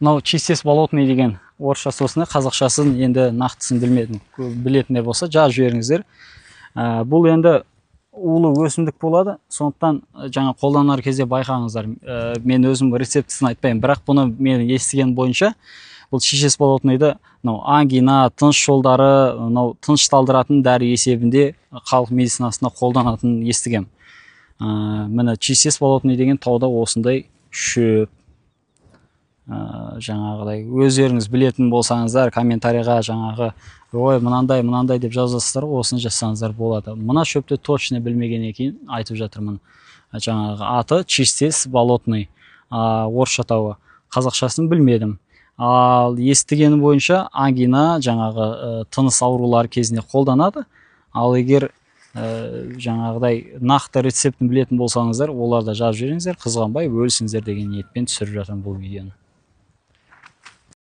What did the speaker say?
мынау чистец болотный деген орысша сосын қазақшасын енді нақтысын білмедім білетіндер болса жазып жіберіңіздер ә, бұл енді улы өсімдік болады сондықтан ә, жаңа қолданар кезде байқаңыздар ә, мен өзім рецептісін айтпаймын бірақ бұны мен естіген бойынша бұл чистес болотныйды мынау ангина тыныс жолдары мынау тынышталдыратын дәрі есебінде халық медицинасында қолданатынын естігем ә, міне чистец болотный деген тауда осындай шөп ә, жаңағыдай өздеріңіз білетін болсаңыздар комментарийға жаңағы ой мынандай мынандай деп жазасыздар ғой осыны жазсаңыздар болады мына шөпті точно білмеген екен айтып жатырмын э, жаңағы аты чистец болотный ә, э, орысша атауы қазақшасын білмедім ал естігенім бойынша ангина жаңағы ә, тыныс аурулары кезінде қолданады ал егер ә, жаңағыдай нақты рецептін білетін болсаңыздар оларда жазып жіберіңіздер қызғанбай бөлісіңіздер деген ниетпен түсіріп жатырмын бұл видеоны